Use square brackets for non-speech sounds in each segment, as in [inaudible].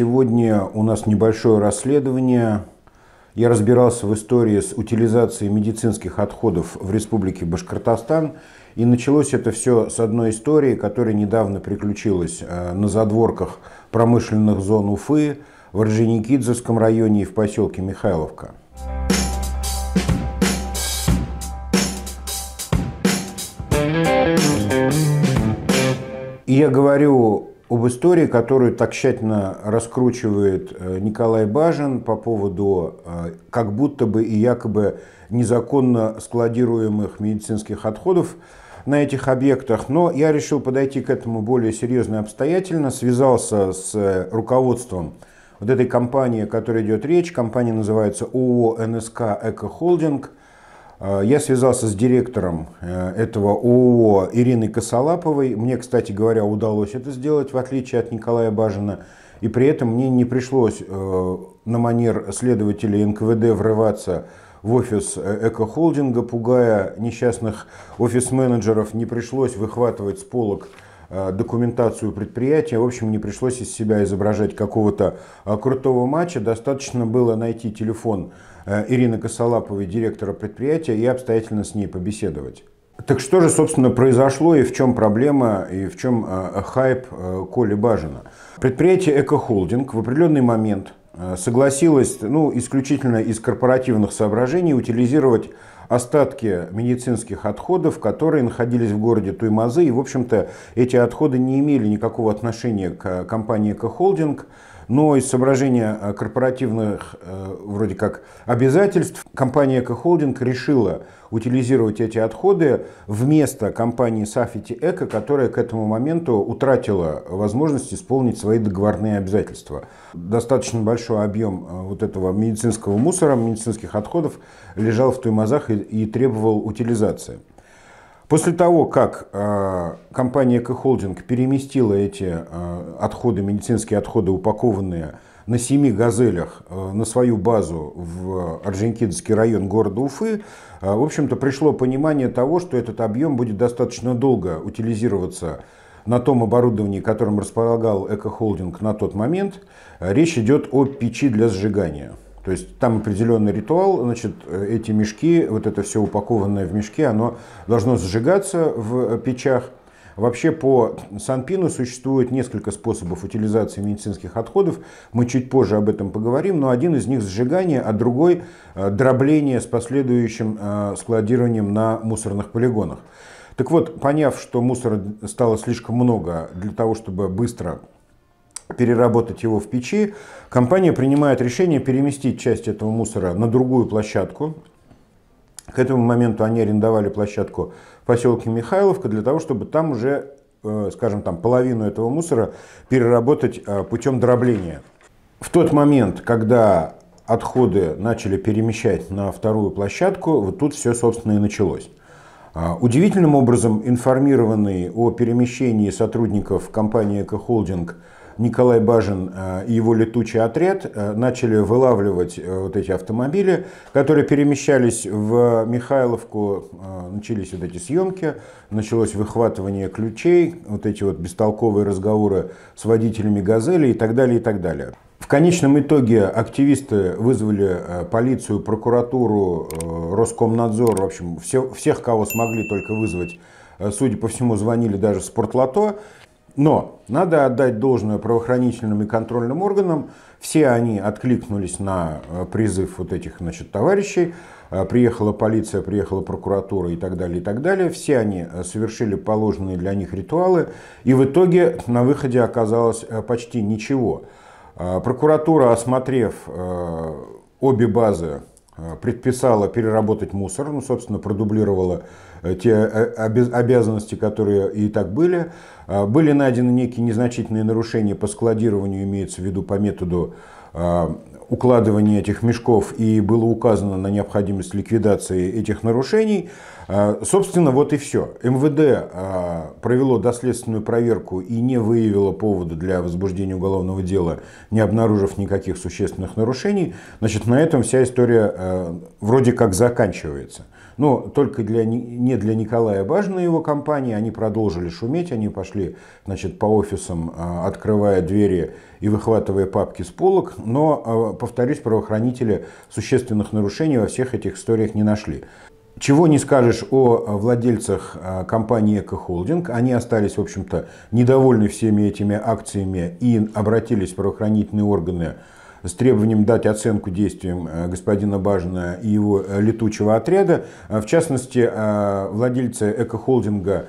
Сегодня у нас небольшое расследование. Я разбирался в истории с утилизацией медицинских отходов в Республике Башкортостан. И началось это все с одной истории, которая недавно приключилась э, на задворках промышленных зон Уфы, в Орджоникидзевском районе и в поселке Михайловка. И я говорю об истории, которую так тщательно раскручивает э, Николай Бажин по поводу э, как будто бы и якобы незаконно складируемых медицинских отходов на этих объектах. Но я решил подойти к этому более серьезно и обстоятельно, связался с э, руководством вот этой компании, о которой идет речь. Компания называется ООО «НСК Эко Холдинг». А, я связался с директором э, этого ООО Ириной Косолаповой. Мне, кстати говоря, удалось это сделать, в отличие от Николая Бажина. И при этом мне не пришлось э, на манер следователей НКВД врываться в офис э, Экохолдинга, пугая несчастных офис-менеджеров. Не пришлось выхватывать с полок документацию предприятия. В общем, не пришлось из себя изображать какого-то крутого матча. Достаточно было найти телефон Э, Ирины Косолаповой, директора предприятия, и обстоятельно с ней побеседовать. Так что же, собственно, произошло и в чем проблема, и в чем э, хайп э, Коли Бажина? Предприятие «Экохолдинг» в определенный момент согласилось, ну, исключительно из корпоративных соображений, утилизировать остатки медицинских отходов, которые находились в городе Туймазы. И, в общем-то, эти отходы не имели никакого отношения к компании «Экохолдинг» но из соображения э, корпоративных э, вроде как обязательств компания «Экохолдинг» решила утилизировать эти отходы вместо компании «Сафити Эко», которая к этому моменту утратила возможность исполнить свои договорные обязательства. Достаточно большой объем э, вот этого медицинского мусора, медицинских отходов лежал в Туймазах и, и требовал утилизации. После того, как э, компания «Экохолдинг» переместила эти э, отходы, медицинские отходы, упакованные на семи «Газелях» э, на свою базу в Орджоникидзский район города Уфы, э, в общем-то, пришло понимание того, что этот объем будет достаточно долго утилизироваться на том оборудовании, которым располагал «Экохолдинг» на тот момент. Речь идет о печи для сжигания. То есть там определенный ритуал, значит, э, эти мешки, вот это все упакованное в мешке, оно должно сжигаться в э, печах. Вообще по Санпину существует несколько способов утилизации медицинских отходов. Мы чуть позже об этом поговорим, но один из них сжигание, а другой э, дробление с последующим складированием на мусорных полигонах. Так вот, поняв, что мусора стало слишком много для того, чтобы быстро переработать его в печи, компания принимает решение переместить часть этого мусора на другую площадку. К этому моменту они арендовали площадку в поселке Михайловка для того, чтобы там уже, э, скажем, там половину этого мусора переработать э, путем дробления. В тот момент, когда отходы начали перемещать на вторую площадку, вот тут все, собственно, и началось. А, удивительным образом информированный о перемещении сотрудников компании «Экохолдинг» Николай Бажин э, и его летучий отряд э, начали вылавливать э, вот эти автомобили, которые перемещались в Михайловку, начались вот эти съемки, началось выхватывание ключей, вот эти вот бестолковые разговоры с водителями «Газели» и так далее, и так далее. В конечном итоге активисты вызвали полицию, прокуратуру, Роскомнадзор, в общем, все, всех, кого смогли только вызвать, судя по всему, звонили даже в спортлото. Но надо отдать должное правоохранительным и контрольным органам. Все они откликнулись на э, призыв вот этих значит, товарищей. Э, приехала полиция, приехала прокуратура и так далее, и так далее. Все они э, совершили положенные для них ритуалы. И в итоге на выходе оказалось почти ничего. Прокуратура, осмотрев обе базы Э, предписала переработать мусор, ну, собственно, продублировала э, те э, обязанности, которые и так были. Были найдены некие незначительные нарушения по складированию, имеется в виду по методу укладывания этих мешков, и было указано на необходимость ликвидации этих нарушений – а, собственно, вот и все. МВД а, провело доследственную проверку и не выявило повода для возбуждения уголовного дела, не обнаружив никаких существенных нарушений. Значит, на этом вся история а, вроде как заканчивается. Но только для, не для Николая Бажина и его компании. Они продолжили шуметь, они пошли значит, по офисам, открывая двери и выхватывая папки с полок. Но, повторюсь, правоохранители существенных нарушений во всех этих историях не нашли. Чего не скажешь о владельцах а, компании «Экохолдинг». Они остались, в общем-то, недовольны всеми этими акциями и обратились в правоохранительные органы с требованием дать оценку действиям а, господина Бажина и его а, летучего отряда. В частности, владельцы «Экохолдинга»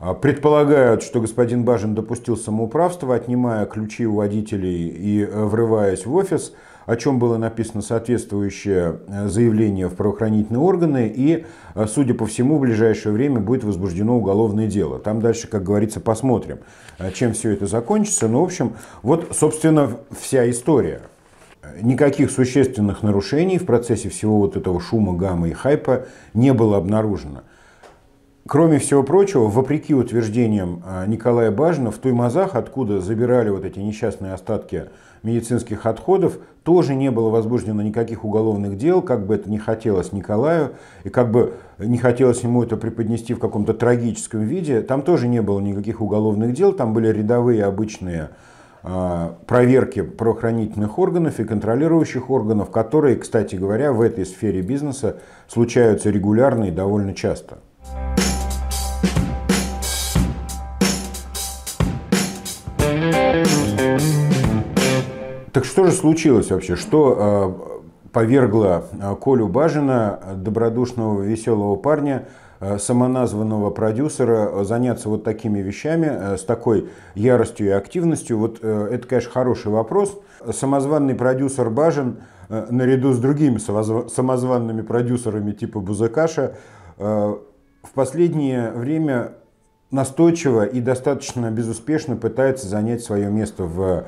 А, предполагают, что господин Бажин допустил самоуправство, отнимая ключи у водителей и э, врываясь в офис, о чем было написано соответствующее э, заявление в правоохранительные органы, и, э, судя по всему, в ближайшее время будет возбуждено уголовное дело. Там дальше, как говорится, посмотрим, чем все это закончится. Но, ну, в общем, вот, собственно, вся история. Никаких существенных нарушений в процессе всего вот этого шума, гамма и хайпа не было обнаружено. Кроме всего прочего, вопреки утверждениям а, Николая Бажина, в Туймазах, откуда забирали вот эти несчастные остатки медицинских отходов, тоже не было возбуждено никаких уголовных дел, как бы это не хотелось Николаю, и как бы не хотелось ему это преподнести в каком-то трагическом виде, там тоже не было никаких уголовных дел, там были рядовые обычные а, проверки правоохранительных органов и контролирующих органов, которые, кстати говоря, в этой сфере бизнеса случаются регулярно и довольно часто. Так что же случилось вообще? Что э, повергло э, Колю Бажина, добродушного, веселого парня, э, самоназванного продюсера заняться вот такими вещами с такой яростью и активностью? Вот это, конечно, хороший вопрос. Самозванный продюсер Бажин наряду с другими самозванными продюсерами типа Бузакаша в последнее время настойчиво и достаточно безуспешно пытается занять свое место в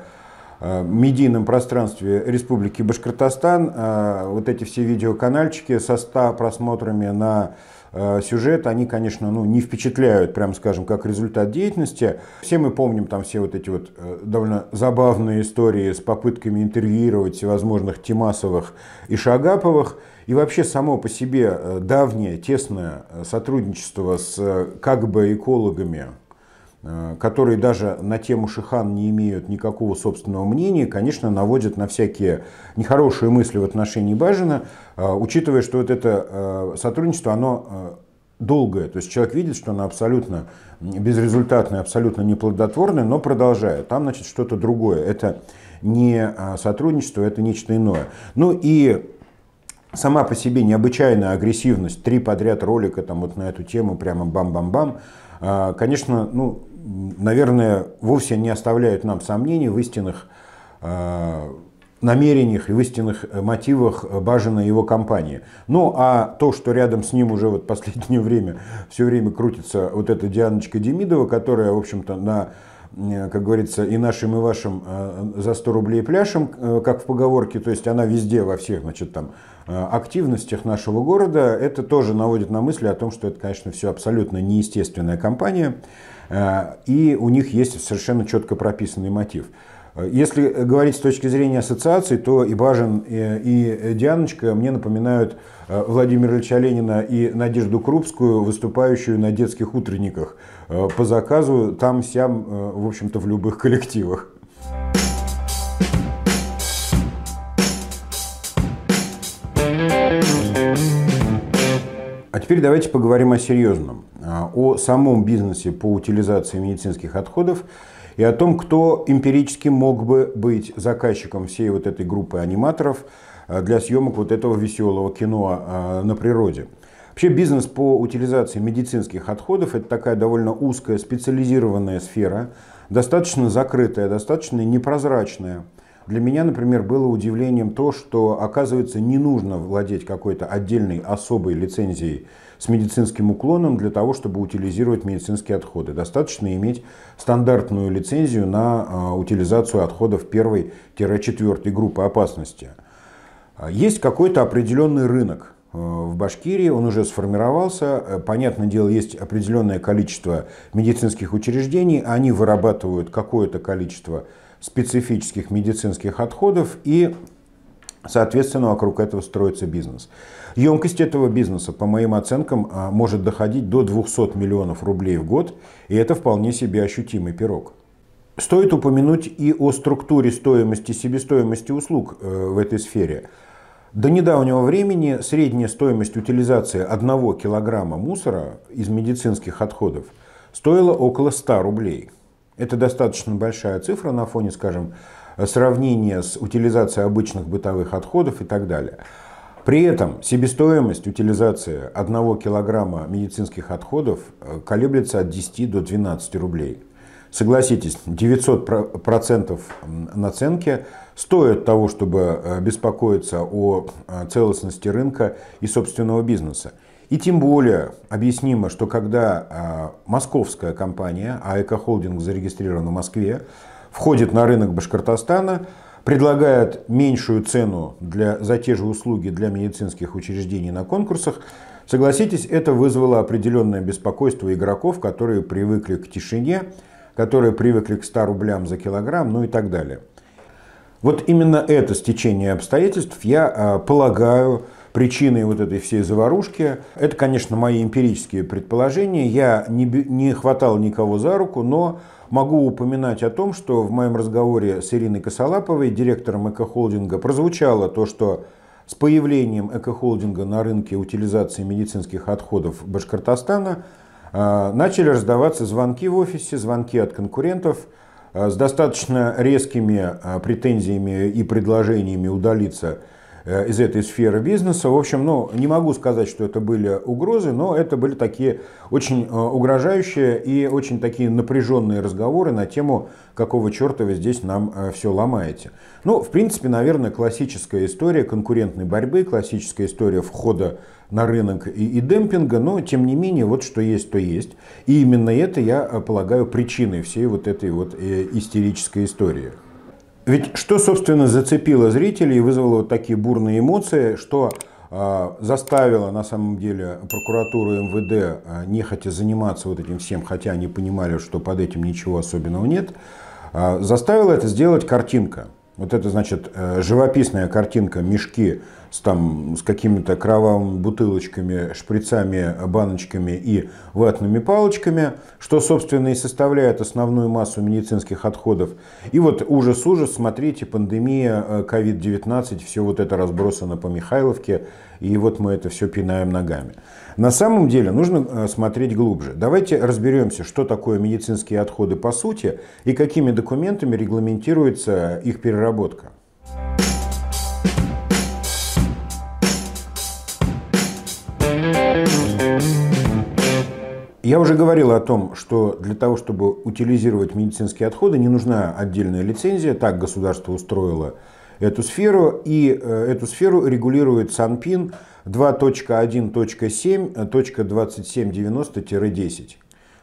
Э, медийном пространстве Республики Башкортостан э, вот эти все видеоканальчики со 100 просмотрами на э, сюжет, они, конечно, ну, не впечатляют, прям скажем, как результат деятельности. Все мы помним там все вот эти вот довольно забавные истории с попытками интервьюировать всевозможных Тимасовых и Шагаповых. И вообще само по себе давнее, тесное сотрудничество с как бы экологами Э, которые даже на тему Шихан не имеют никакого собственного мнения, конечно, наводят на всякие нехорошие мысли в отношении Бажина, э, учитывая, что вот это э, сотрудничество, оно долгое. То есть человек видит, что оно абсолютно безрезультатное, абсолютно неплодотворное, но продолжает. Там, значит, что-то другое. Это не сотрудничество, это нечто иное. Ну и сама по себе необычайная агрессивность, три подряд ролика там вот на эту тему, прямо бам-бам-бам, конечно, ну, наверное, вовсе не оставляют нам сомнений в истинных э, намерениях и в истинных э, мотивах э, Бажина и его компании. Ну, а то, что рядом с ним уже вот последнее [laughs] время, все время крутится вот эта Дианочка Демидова, которая, в общем-то, на как говорится, и нашим, и вашим за 100 рублей пляшем, как в поговорке, то есть она везде, во всех, значит, там, активностях нашего города, это тоже наводит на мысли о том, что это, конечно, все абсолютно неестественная компания, Э, и у них есть совершенно четко прописанный мотив. Э, если говорить с точки зрения ассоциаций, то и Бажин, и Дианочка мне напоминают э, Владимира Ильича Ленина и Надежду Крупскую, выступающую на детских утренниках по заказу там-сям, в общем-то, в любых коллективах. А теперь давайте поговорим о серьезном, а, о самом бизнесе по утилизации медицинских отходов и о том, кто эмпирически мог бы быть заказчиком всей вот этой группы аниматоров а, для съемок вот этого веселого кино а, на природе. Вообще бизнес по утилизации медицинских отходов – это такая довольно узкая специализированная сфера, достаточно закрытая, достаточно непрозрачная – для меня, например, было удивлением то, что, оказывается, не нужно владеть какой-то отдельной особой лицензией с медицинским уклоном для того, чтобы утилизировать медицинские отходы. Достаточно иметь стандартную лицензию на а, утилизацию отходов первой-четвертой группы опасности. А, есть какой-то определенный рынок э, в Башкирии, он уже сформировался. Э, понятное дело, есть определенное количество медицинских учреждений, они вырабатывают какое-то количество специфических медицинских отходов и Соответственно, вокруг этого строится бизнес. Емкость этого бизнеса, по моим оценкам, а, может доходить до 200 миллионов рублей в год, и это вполне себе ощутимый пирог. Стоит упомянуть и о структуре стоимости себестоимости услуг э, в этой сфере. До недавнего времени средняя стоимость утилизации одного килограмма мусора из медицинских отходов стоила около 100 рублей – это достаточно большая цифра на фоне, скажем, сравнения с утилизацией обычных бытовых отходов и так далее. При этом себестоимость утилизации 1 килограмма медицинских отходов э, колеблется от 10 до 12 рублей. Согласитесь, 900% наценки стоит того, чтобы э, беспокоиться о э, целостности рынка и собственного бизнеса. И тем более объяснимо, что когда а, московская компания, а Экохолдинг зарегистрирован в Москве, входит на рынок Башкортостана, предлагает меньшую цену для, за те же услуги для медицинских учреждений на конкурсах, согласитесь, это вызвало определенное беспокойство игроков, которые привыкли к тишине, которые привыкли к 100 рублям за килограмм, ну и так далее. Вот именно это стечение обстоятельств, я а, полагаю, причиной вот этой всей заварушки. Это, конечно, мои эмпирические предположения. Я не, не хватал никого за руку, но могу упоминать о том, что в моем разговоре с Ириной Косолаповой, директором экохолдинга, прозвучало то, что с появлением экохолдинга на рынке утилизации медицинских отходов Башкортостана а, начали раздаваться звонки в офисе, звонки от конкурентов а, с достаточно резкими а, претензиями и предложениями удалиться Э, из этой сферы бизнеса. В общем, ну, не могу сказать, что это были угрозы, но это были такие очень э, угрожающие и очень такие напряженные разговоры на тему, какого черта вы здесь нам э, все ломаете. Ну, в принципе, наверное, классическая история конкурентной борьбы, классическая история входа на рынок и, и демпинга, но тем не менее вот что есть, то есть. И именно это, я полагаю, причиной всей вот этой вот истерической истории. Ведь что, собственно, зацепило зрителей и вызвало вот такие бурные эмоции, что э, заставило, на самом деле, прокуратуру МВД э, а, нехотя заниматься вот этим всем, хотя они понимали, что под этим ничего особенного нет, э, заставило это сделать картинка. Вот это, значит, э, живописная картинка «Мешки» с, там, с какими-то кровавыми бутылочками, шприцами, баночками и ватными палочками, что, собственно, и составляет основную массу медицинских отходов. И вот ужас-ужас, смотрите, пандемия COVID-19, э, все вот это разбросано по Михайловке, и вот мы это все пинаем ногами. На самом деле нужно э, смотреть глубже. Давайте разберемся, что такое медицинские отходы по сути и какими документами регламентируется их переработка. Я уже говорил о том, что для того, чтобы утилизировать медицинские отходы, не нужна отдельная лицензия. Так государство устроило эту сферу. И э, эту сферу регулирует Санпин 2.1.7.2790-10.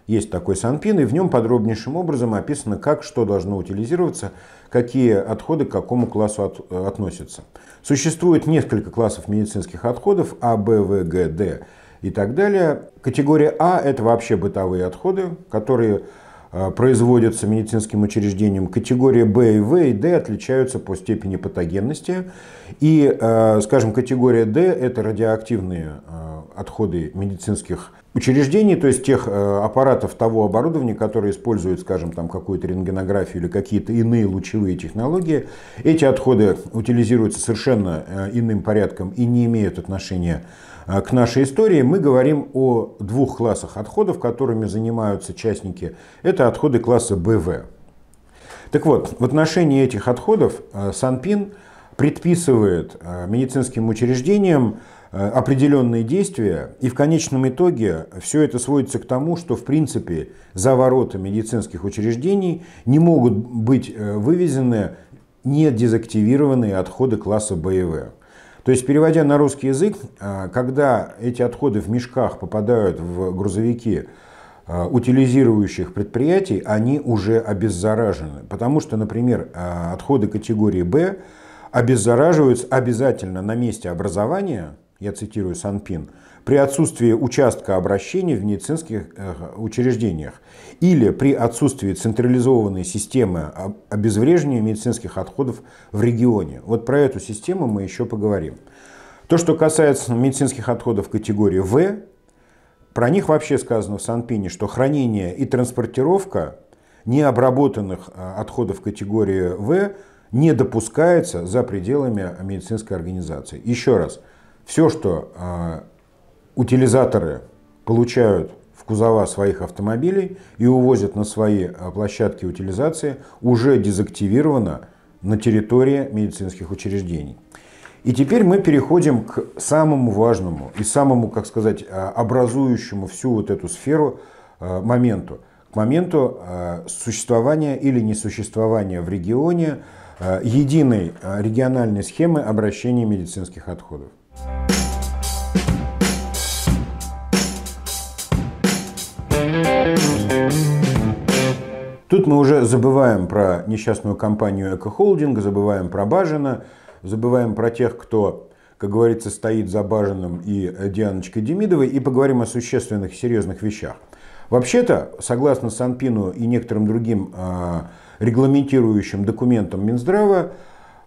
Есть такой Санпин, и в нем подробнейшим образом описано, как что должно утилизироваться, какие отходы к какому классу от, э, относятся. Существует несколько классов медицинских отходов А, Б, В, Г, Д и так далее. Категория А – это вообще бытовые отходы, которые э, производятся медицинским учреждением. Категория Б и В и Д отличаются по степени патогенности. И, э, скажем, категория Д – это радиоактивные э, отходы медицинских учреждений, то есть тех э, аппаратов того оборудования, которые используют, скажем, там какую-то рентгенографию или какие-то иные лучевые технологии, эти отходы утилизируются совершенно э, иным порядком и не имеют отношения э, к нашей истории. Мы говорим о двух классах отходов, которыми занимаются частники. Это отходы класса БВ. Так вот, в отношении этих отходов Санпин предписывает медицинским учреждениям Э, определенные действия, и в конечном итоге все это сводится к тому, что в принципе за ворота медицинских учреждений не могут быть э, вывезены не дезактивированные отходы класса БВ. То есть, переводя на русский язык, э, когда эти отходы в мешках попадают в грузовики утилизирующих предприятий, они уже обеззаражены. Потому что, например, отходы категории «Б» обеззараживаются обязательно на месте образования – я цитирую Санпин, при отсутствии участка обращения в медицинских э, учреждениях или при отсутствии централизованной системы обезвреживания медицинских отходов в регионе. Вот про эту систему мы еще поговорим. То, что касается медицинских отходов категории В, про них вообще сказано в Санпине, что хранение и транспортировка необработанных э, отходов категории В не допускается за пределами медицинской организации. Еще раз – все, что э, утилизаторы получают в кузова своих автомобилей и увозят на свои а, площадки утилизации, уже дезактивировано на территории медицинских учреждений. И теперь мы переходим к самому важному и самому, как сказать, а, образующему всю вот эту сферу моменту. К моменту существования или несуществования в регионе единой региональной схемы обращения медицинских отходов. Тут мы уже забываем про несчастную компанию Экохолдинг, забываем про Бажина, забываем про тех, кто, как говорится, стоит за Бажином и Дианочкой Демидовой, и поговорим о существенных, серьезных вещах. Вообще-то, согласно Санпину и некоторым другим а, регламентирующим документам Минздрава,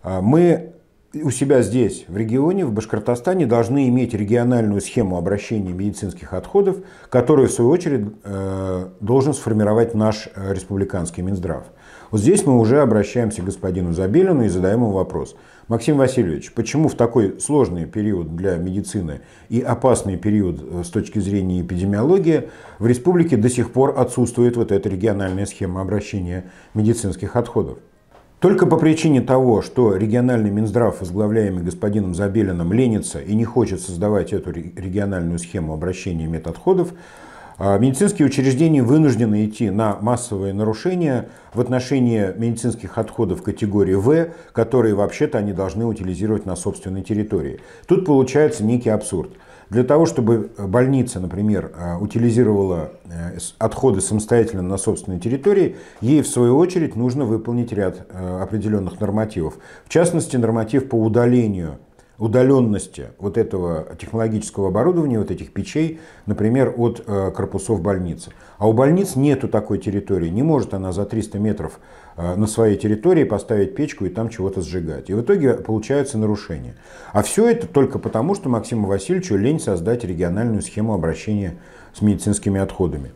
а, мы у себя здесь, в регионе, в Башкортостане, должны иметь региональную схему обращения медицинских отходов, которую, в свою очередь, э, должен сформировать наш э, республиканский Минздрав. Вот здесь мы уже обращаемся к господину Забелину и задаем ему вопрос. Максим Васильевич, почему в такой сложный период для медицины и опасный период э, с точки зрения эпидемиологии в республике до сих пор отсутствует вот эта региональная схема обращения медицинских отходов? Только по причине того, что региональный Минздрав, возглавляемый господином Забелиным, ленится и не хочет создавать эту региональную схему обращения медотходов, а, медицинские учреждения вынуждены идти на массовые нарушения в отношении медицинских отходов категории В, которые вообще-то они должны утилизировать на собственной территории. Тут получается некий абсурд – для того, чтобы э, больница, например, э, утилизировала э, отходы самостоятельно на собственной территории, ей в свою очередь нужно выполнить ряд определенных нормативов. В частности, норматив по удалению удаленности вот этого технологического оборудования, вот этих печей, например, от корпусов больницы. А у больниц нету такой территории, не может она за 300 метров а, на своей территории поставить печку и там чего-то сжигать. И в итоге получаются нарушения. А все это только потому, что Максиму Васильевичу лень создать региональную схему обращения с медицинскими отходами.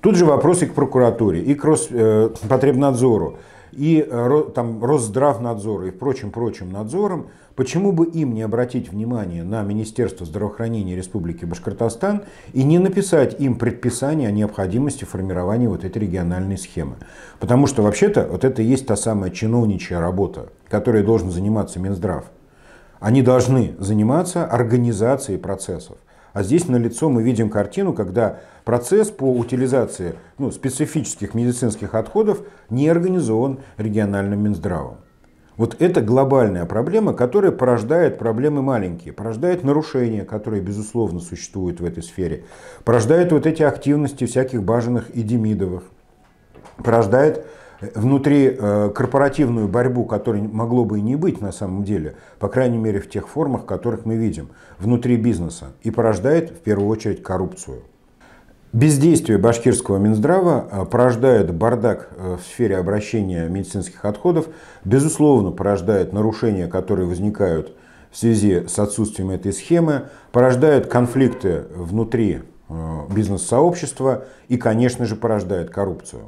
Тут же вопросы к прокуратуре и к Роспотребнадзору. Э, и э, там, Росздравнадзора и прочим-прочим надзором, почему бы им не обратить внимание на Министерство здравоохранения Республики Башкортостан и не написать им предписание о необходимости формирования вот этой региональной схемы? Потому что вообще-то вот это и есть та самая чиновничья работа, которой должен заниматься Минздрав. Они должны заниматься организацией процессов. А здесь на лицо мы видим картину, когда процесс по утилизации ну, специфических медицинских отходов не организован региональным Минздравом. Вот это глобальная проблема, которая порождает проблемы маленькие, порождает нарушения, которые, безусловно, существуют в этой сфере, порождает вот эти активности всяких баженных и демидовых, порождает внутри э, корпоративную борьбу, которой могло бы и не быть на самом деле, по крайней мере в тех формах, которых мы видим внутри бизнеса, и порождает в первую очередь коррупцию. Бездействие башкирского Минздрава э, порождает бардак э, в сфере обращения медицинских отходов, безусловно, порождает нарушения, которые возникают в связи с отсутствием этой схемы, порождает конфликты внутри бизнес-сообщества и, конечно же, порождает коррупцию.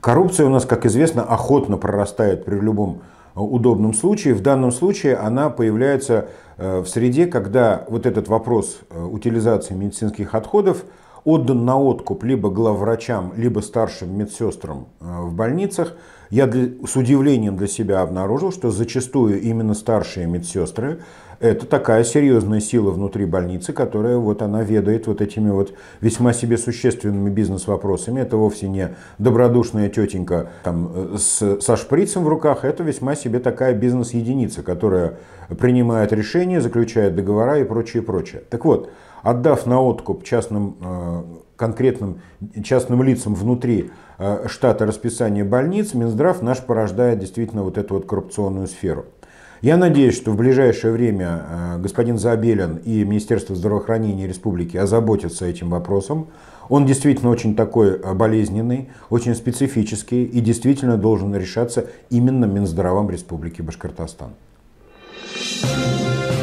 Коррупция у нас, как известно, охотно прорастает при любом э, удобном случае. В данном случае она появляется э, в среде, когда вот этот вопрос э, утилизации медицинских отходов – отдан на откуп либо главврачам, либо старшим медсестрам э, в больницах, я для, с удивлением для себя обнаружил, что зачастую именно старшие медсестры это такая серьезная сила внутри больницы, которая вот она ведает вот этими вот весьма себе существенными бизнес-вопросами. Это вовсе не добродушная тетенька там, э, с, со шприцем в руках, это весьма себе такая бизнес-единица, которая принимает решения, заключает договора и прочее, прочее. Так вот, отдав на откуп частным э, конкретным частным лицам внутри э, штата расписание больниц, Минздрав наш порождает действительно вот эту вот коррупционную сферу. Я надеюсь, что в ближайшее время э, господин Забелин и Министерство здравоохранения Республики озаботятся этим вопросом. Он действительно очень такой болезненный, очень специфический и действительно должен решаться именно Минздравом Республики Башкортостан. Thank you.